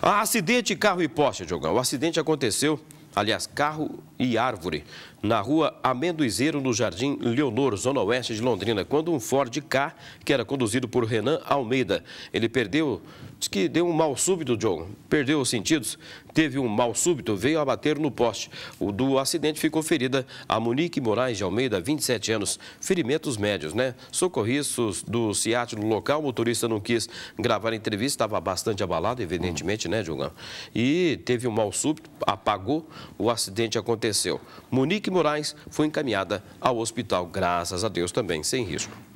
Ah, acidente carro e poste, Diogão. O acidente aconteceu, aliás, carro e árvore, na rua Amendoizeiro, no Jardim Leonor, zona oeste de Londrina, quando um Ford K, que era conduzido por Renan Almeida, ele perdeu Diz que deu um mal súbito, John. Perdeu os sentidos, teve um mal súbito, veio a bater no poste. O do acidente ficou ferida a Monique Moraes de Almeida, 27 anos. Ferimentos médios, né? Socorristas do Ciat no local, o motorista não quis gravar a entrevista, estava bastante abalado, evidentemente, né, John? E teve um mal súbito, apagou, o acidente aconteceu. Monique Moraes foi encaminhada ao hospital, graças a Deus também, sem risco.